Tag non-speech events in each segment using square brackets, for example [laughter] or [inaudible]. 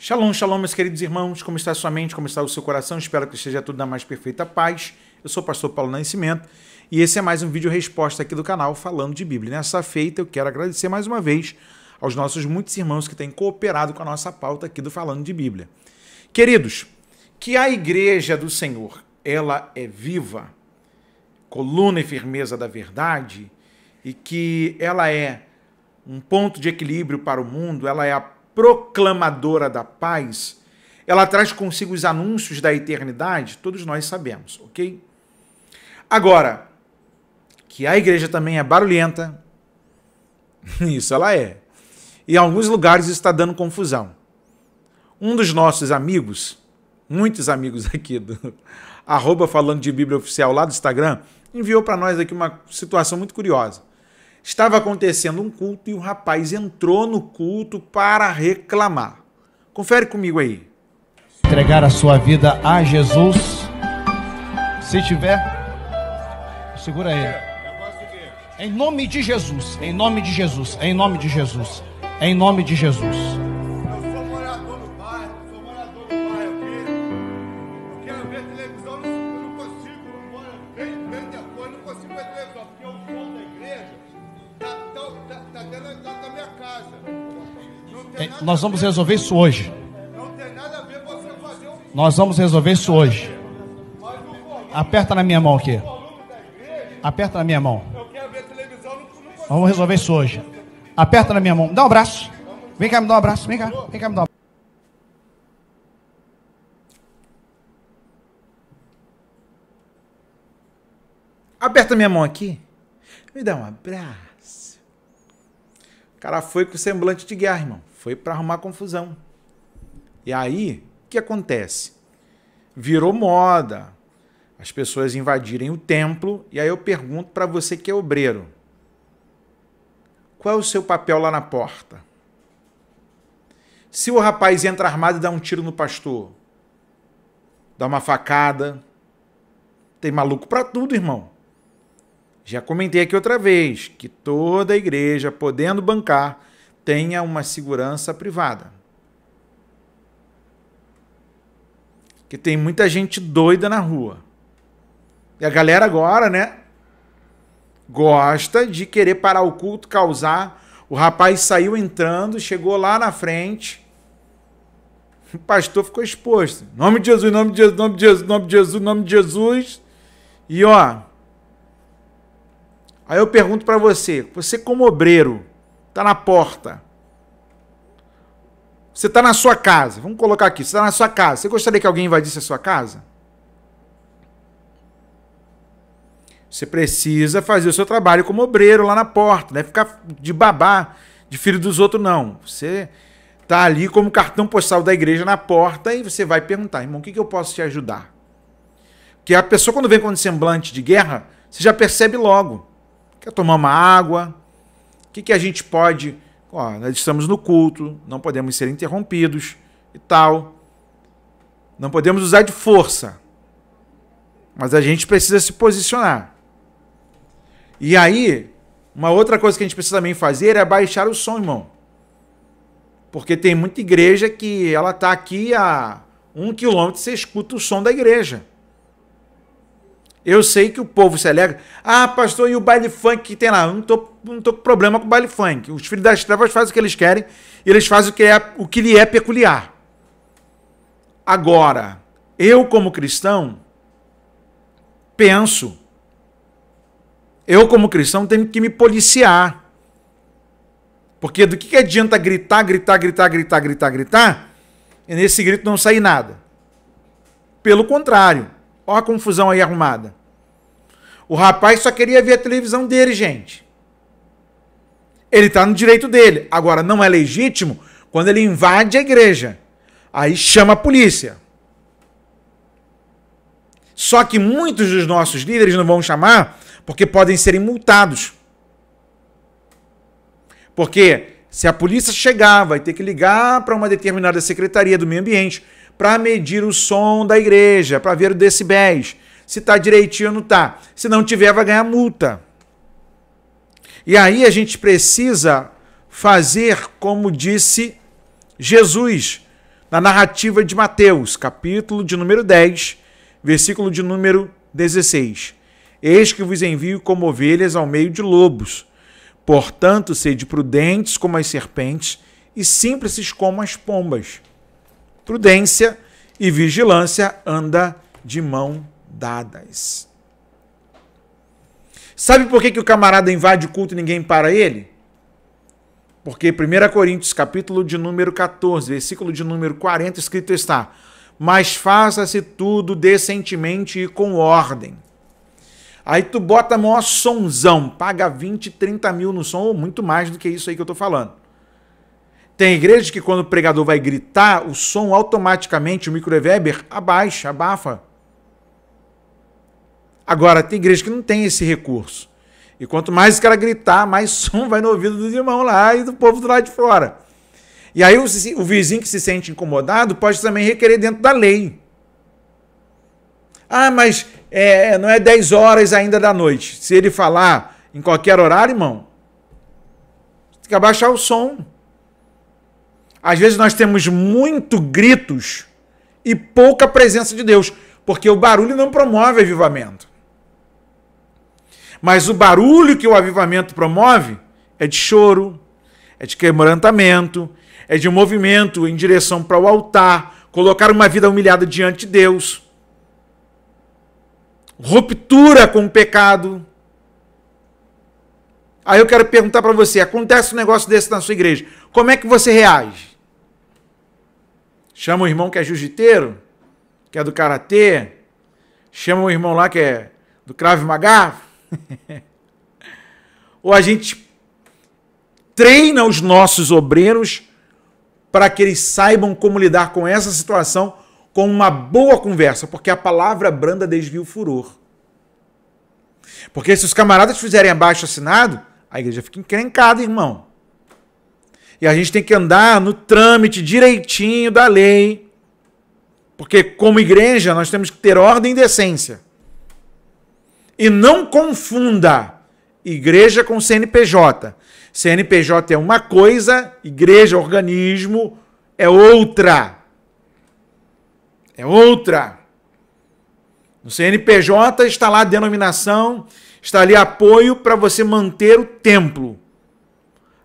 Shalom, shalom, meus queridos irmãos. Como está a sua mente? Como está o seu coração? Espero que esteja tudo na mais perfeita paz. Eu sou o pastor Paulo Nascimento e esse é mais um vídeo resposta aqui do canal falando de Bíblia. Nessa feita, eu quero agradecer mais uma vez aos nossos muitos irmãos que têm cooperado com a nossa pauta aqui do Falando de Bíblia. Queridos, que a igreja do Senhor, ela é viva, coluna e firmeza da verdade, e que ela é um ponto de equilíbrio para o mundo, ela é a proclamadora da paz, ela traz consigo os anúncios da eternidade, todos nós sabemos, ok? Agora, que a igreja também é barulhenta, [laughs] isso ela é. E em alguns lugares isso está dando confusão. Um dos nossos amigos, muitos amigos aqui do [laughs] arroba falando de Bíblia Oficial lá do Instagram, enviou para nós aqui uma situação muito curiosa. Estava acontecendo um culto e o rapaz entrou no culto para reclamar. Confere comigo aí. Entregar a sua vida a Jesus. Se tiver, segura aí. Em nome de Jesus, em nome de Jesus, em nome de Jesus, em nome de Jesus. É, nós vamos resolver isso hoje. Nós vamos resolver isso hoje. Aperta na minha mão aqui. Aperta na minha mão. vamos resolver isso hoje. Aperta na minha mão. Dá um abraço. Vem cá, me dá um abraço. Vem cá. Vem cá, me dá um abraço. Aperta minha mão aqui. Me dá um abraço. O cara foi com semblante de guerra, irmão. Foi para arrumar confusão. E aí, o que acontece? Virou moda as pessoas invadirem o templo, e aí eu pergunto para você que é obreiro: qual é o seu papel lá na porta? Se o rapaz entra armado e dá um tiro no pastor, dá uma facada, tem maluco para tudo, irmão. Já comentei aqui outra vez que toda a igreja, podendo bancar, tenha uma segurança privada. Que tem muita gente doida na rua. E a galera agora, né? Gosta de querer parar o culto, causar. O rapaz saiu entrando, chegou lá na frente. O pastor ficou exposto. Nome de Jesus, nome de Jesus, nome de Jesus, nome de Jesus, nome de Jesus. E ó. Aí eu pergunto para você, você como obreiro, Está na porta. Você está na sua casa. Vamos colocar aqui. Você está na sua casa. Você gostaria que alguém invadisse a sua casa? Você precisa fazer o seu trabalho como obreiro lá na porta. Não é ficar de babá, de filho dos outros, não. Você está ali como cartão postal da igreja na porta e você vai perguntar, irmão, o que, que eu posso te ajudar? Porque a pessoa, quando vem com um semblante de guerra, você já percebe logo. Quer é tomar uma água, o que, que a gente pode. Ó, nós estamos no culto, não podemos ser interrompidos e tal. Não podemos usar de força. Mas a gente precisa se posicionar. E aí, uma outra coisa que a gente precisa também fazer é baixar o som, irmão. Porque tem muita igreja que ela está aqui a um quilômetro e você escuta o som da igreja. Eu sei que o povo se alegra. Ah, pastor, e o baile funk que tem lá? Eu não tô, não tô com problema com o baile funk. Os filhos das trevas fazem o que eles querem e eles fazem o que, é, o que lhe é peculiar. Agora, eu como cristão, penso. Eu como cristão tenho que me policiar. Porque do que, que adianta gritar, gritar, gritar, gritar, gritar, gritar, e nesse grito não sair nada? Pelo contrário, olha a confusão aí arrumada. O rapaz só queria ver a televisão dele, gente. Ele está no direito dele. Agora, não é legítimo quando ele invade a igreja. Aí chama a polícia. Só que muitos dos nossos líderes não vão chamar porque podem serem multados. Porque se a polícia chegar, vai ter que ligar para uma determinada secretaria do meio ambiente para medir o som da igreja, para ver os decibéis se tá direitinho ou não tá. Se não tiver, vai ganhar multa. E aí a gente precisa fazer como disse Jesus na narrativa de Mateus, capítulo de número 10, versículo de número 16. Eis que vos envio como ovelhas ao meio de lobos. Portanto, sede prudentes como as serpentes e simples como as pombas. Prudência e vigilância anda de mão dadas. Sabe por que, que o camarada invade o culto e ninguém para ele? Porque 1 Coríntios, capítulo de número 14, versículo de número 40, escrito está: Mas faça-se tudo decentemente e com ordem. Aí tu bota maior somzão, paga 20, 30 mil no som, ou muito mais do que isso aí que eu tô falando. Tem igrejas que quando o pregador vai gritar, o som automaticamente, o microweber, abaixa, abafa. Agora, tem igreja que não tem esse recurso. E quanto mais o cara gritar, mais [laughs] som vai no ouvido dos irmãos lá e do povo do lado de fora. E aí o, o vizinho que se sente incomodado pode também requerer dentro da lei. Ah, mas é, não é 10 horas ainda da noite. Se ele falar em qualquer horário, irmão, tem que abaixar o som. Às vezes nós temos muito gritos e pouca presença de Deus, porque o barulho não promove avivamento. Mas o barulho que o avivamento promove é de choro, é de quebrantamento, é de um movimento em direção para o altar, colocar uma vida humilhada diante de Deus, ruptura com o pecado. Aí eu quero perguntar para você: acontece um negócio desse na sua igreja, como é que você reage? Chama o irmão que é jiu-jiteiro, que é do karatê, chama o irmão lá que é do Krav Maga, [laughs] Ou a gente treina os nossos obreiros para que eles saibam como lidar com essa situação com uma boa conversa, porque a palavra branda desvia o furor. Porque se os camaradas fizerem abaixo assinado, a igreja fica encrencada, irmão. E a gente tem que andar no trâmite direitinho da lei. Porque, como igreja, nós temos que ter ordem e decência. E não confunda igreja com CNPJ. CNPJ é uma coisa, igreja, organismo é outra. É outra. No CNPJ está lá a denominação, está ali apoio para você manter o templo.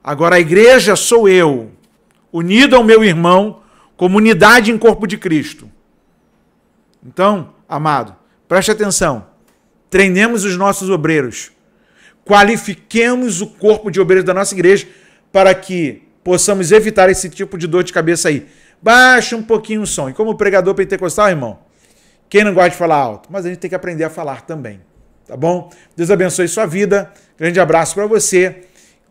Agora a igreja sou eu, unido ao meu irmão, comunidade em corpo de Cristo. Então, amado, preste atenção. Treinemos os nossos obreiros. Qualifiquemos o corpo de obreiros da nossa igreja para que possamos evitar esse tipo de dor de cabeça aí. Baixa um pouquinho o som. E como pregador pentecostal, irmão, quem não gosta de falar alto? Mas a gente tem que aprender a falar também. Tá bom? Deus abençoe sua vida. Grande abraço para você.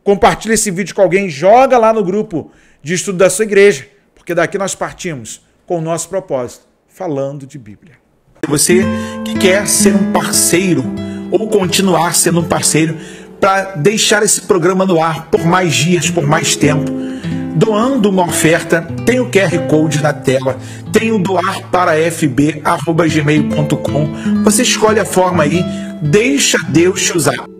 Compartilha esse vídeo com alguém. Joga lá no grupo de estudo da sua igreja. Porque daqui nós partimos com o nosso propósito, falando de Bíblia você que quer ser um parceiro ou continuar sendo um parceiro para deixar esse programa no ar por mais dias, por mais tempo. Doando uma oferta, tem o QR Code na tela, tem o doar para fb.gmail.com. Você escolhe a forma aí, deixa Deus te usar.